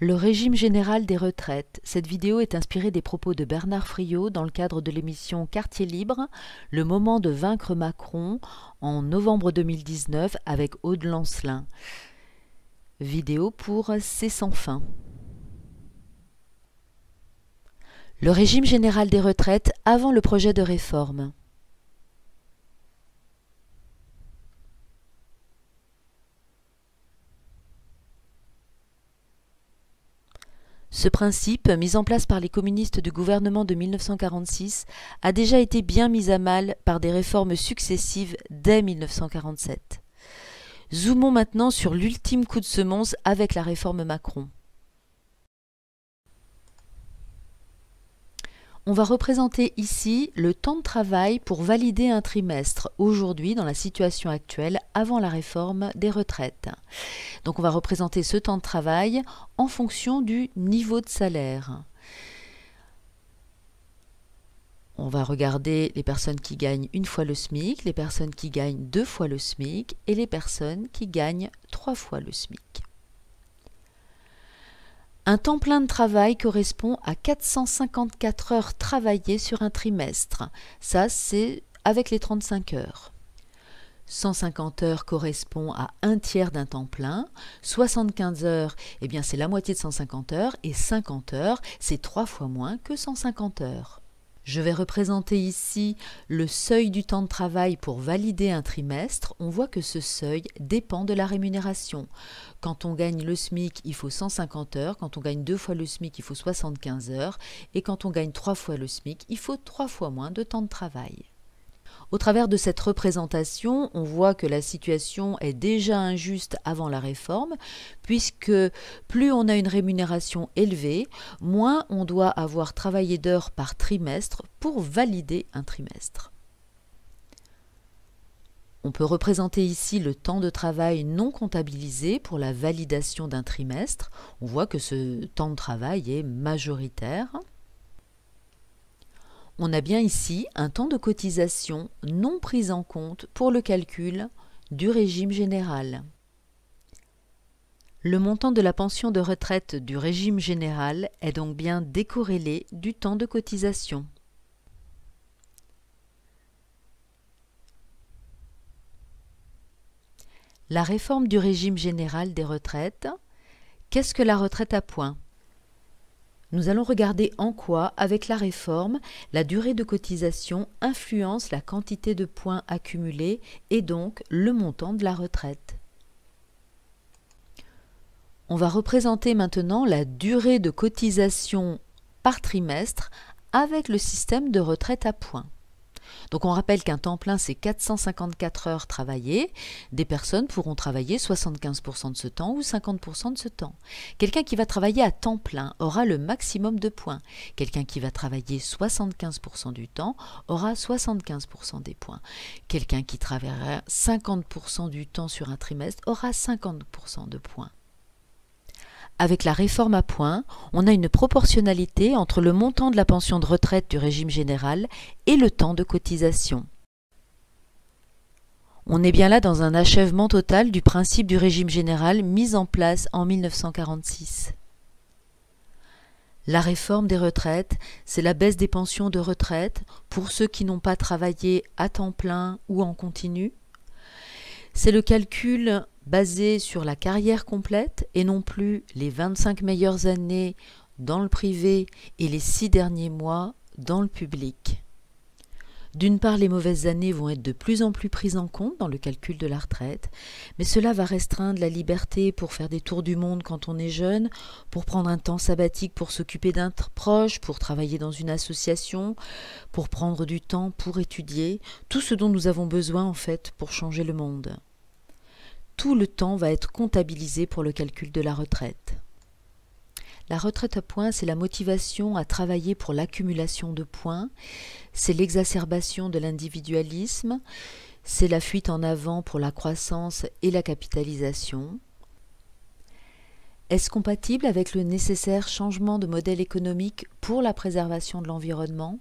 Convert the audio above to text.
Le régime général des retraites. Cette vidéo est inspirée des propos de Bernard Friot dans le cadre de l'émission Quartier libre, le moment de vaincre Macron en novembre 2019 avec Aude Lancelin. Vidéo pour C'est sans fin. Le régime général des retraites avant le projet de réforme. Ce principe, mis en place par les communistes du gouvernement de 1946, a déjà été bien mis à mal par des réformes successives dès 1947. Zoomons maintenant sur l'ultime coup de semonce avec la réforme Macron. On va représenter ici le temps de travail pour valider un trimestre aujourd'hui dans la situation actuelle avant la réforme des retraites. Donc on va représenter ce temps de travail en fonction du niveau de salaire. On va regarder les personnes qui gagnent une fois le SMIC, les personnes qui gagnent deux fois le SMIC et les personnes qui gagnent trois fois le SMIC. Un temps plein de travail correspond à 454 heures travaillées sur un trimestre. Ça, c'est avec les 35 heures. 150 heures correspond à un tiers d'un temps plein, 75 heures, eh bien c'est la moitié de 150 heures, et 50 heures, c'est trois fois moins que 150 heures. Je vais représenter ici le seuil du temps de travail pour valider un trimestre. On voit que ce seuil dépend de la rémunération. Quand on gagne le SMIC, il faut 150 heures. Quand on gagne deux fois le SMIC, il faut 75 heures. Et quand on gagne trois fois le SMIC, il faut trois fois moins de temps de travail. Au travers de cette représentation, on voit que la situation est déjà injuste avant la réforme, puisque plus on a une rémunération élevée, moins on doit avoir travaillé d'heures par trimestre pour valider un trimestre. On peut représenter ici le temps de travail non comptabilisé pour la validation d'un trimestre. On voit que ce temps de travail est majoritaire. On a bien ici un temps de cotisation non pris en compte pour le calcul du régime général. Le montant de la pension de retraite du régime général est donc bien décorrélé du temps de cotisation. La réforme du régime général des retraites. Qu'est-ce que la retraite à points nous allons regarder en quoi, avec la réforme, la durée de cotisation influence la quantité de points accumulés et donc le montant de la retraite. On va représenter maintenant la durée de cotisation par trimestre avec le système de retraite à points. Donc on rappelle qu'un temps plein, c'est 454 heures travaillées. Des personnes pourront travailler 75% de ce temps ou 50% de ce temps. Quelqu'un qui va travailler à temps plein aura le maximum de points. Quelqu'un qui va travailler 75% du temps aura 75% des points. Quelqu'un qui travaillera 50% du temps sur un trimestre aura 50% de points avec la réforme à points, on a une proportionnalité entre le montant de la pension de retraite du régime général et le temps de cotisation. On est bien là dans un achèvement total du principe du régime général mis en place en 1946. La réforme des retraites, c'est la baisse des pensions de retraite pour ceux qui n'ont pas travaillé à temps plein ou en continu. C'est le calcul basée sur la carrière complète et non plus les 25 meilleures années dans le privé et les 6 derniers mois dans le public. D'une part, les mauvaises années vont être de plus en plus prises en compte dans le calcul de la retraite, mais cela va restreindre la liberté pour faire des tours du monde quand on est jeune, pour prendre un temps sabbatique pour s'occuper d'un proche, pour travailler dans une association, pour prendre du temps pour étudier, tout ce dont nous avons besoin en fait pour changer le monde tout le temps va être comptabilisé pour le calcul de la retraite. La retraite à points, c'est la motivation à travailler pour l'accumulation de points, c'est l'exacerbation de l'individualisme, c'est la fuite en avant pour la croissance et la capitalisation. Est-ce compatible avec le nécessaire changement de modèle économique pour la préservation de l'environnement